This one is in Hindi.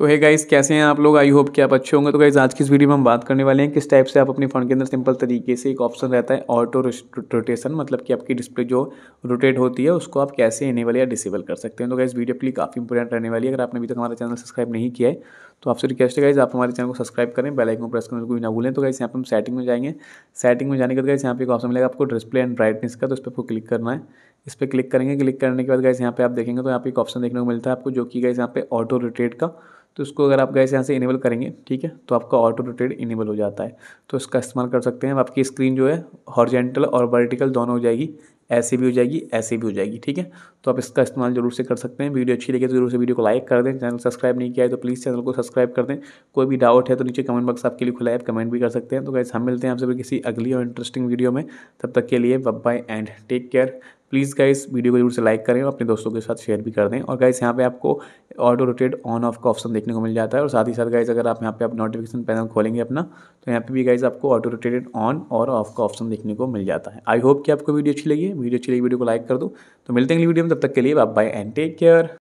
तो है गाइस कैसे हैं आप लोग आई होप कि आप अच्छे होंगे तो गाइस आज की इस वीडियो में हम बात करने वाले हैं किस टाइप से आप अपने फ़ोन के अंदर सिंपल तरीके से एक ऑप्शन रहता है ऑटो रोटेशन मतलब कि आपकी डिस्प्ले जो रोटेट होती है उसको आप कैसे इनेबल या डिसेबल कर सकते हैं तो गाइस वीडियो अपनी काफ़ी इंपॉर्टेंट रहने वाली है अगर आपने अभी तक हमारा चैनल सब्सक्राइब नहीं किया है तो आपसे रिक्वेस्ट है गाइज आप हमारे चैनल को सब्सक्राइब करें बेल आइकन प्रेस करने को भी ना भूलें तो गाइस यहाँ पर हम सेटिंग में जाएंगे सेटिंग में जाने के बाद गाइस यहाँ पे एक ऑप्शन मिलेगा आपको डिस्प्ले एंड ब्राइटनेस का तो उस पर आपको क्लिक करना है इस पर क्लिक करेंगे क्लिक करने के बाद गैस यहाँ पे आप देखेंगे तो यहाँ पे एक ऑप्शन देखने को मिलता है आपको जो कि गैस यहाँ पे ऑटो रोटेट का तो इसको अगर आप गैस यहाँ से इनेबल करेंगे ठीक है तो आपका ऑटो रोटेट इनेबल हो जाता है तो इसका इस्तेमाल कर सकते हैं आपकी स्क्रीन जो है हॉर्जेंटल और वर्टिकल दोनों हो जाएगी ऐसे भी हो जाएगी ऐसे भी हो जाएगी ठीक है तो आप इसका इस्तेमाल जरूर से कर सकते हैं वीडियो अच्छी लगे तो जरूर से वीडियो को लाइक कर दें चैनल सब्सक्राइब नहीं किया है तो प्लीज़ चैनल को सब्सक्राइब कर दें कोई भी डाउट है तो नीचे कमेंट बॉक्स आपके लिए खुला है आप कमेंट भी कर सकते हैं तो गैस हम मिलते हैं आपसे किसी अगली और इंटरेस्टिंग वीडियो में तब तक के लिए बब bye and take care please guys video को जरूर से लाइक करें और अपने दोस्तों के साथ शेयर भी कर दें और गाइस यहाँ पे आपको ऑटो रोटेड ऑन ऑफ का ऑप्शन देखने को मिल जाता है और साथ ही साथ गाइस अगर आप यहाँ पे आप नोटिफिकेशन पैनल खोलेंगे अपना तो यहाँ पे भी गाइस आपको ऑटो रोटेटेड ऑन और ऑफ का ऑप्शन देखने को मिल जाता है आई होप कि आपको वीडियो अच्छी लगी वीडियो अच्छी लगी वीडियो को लाइक कर दो तो मिलते हैं वीडियो में तब तक के लिए बाय एंड टेक केयर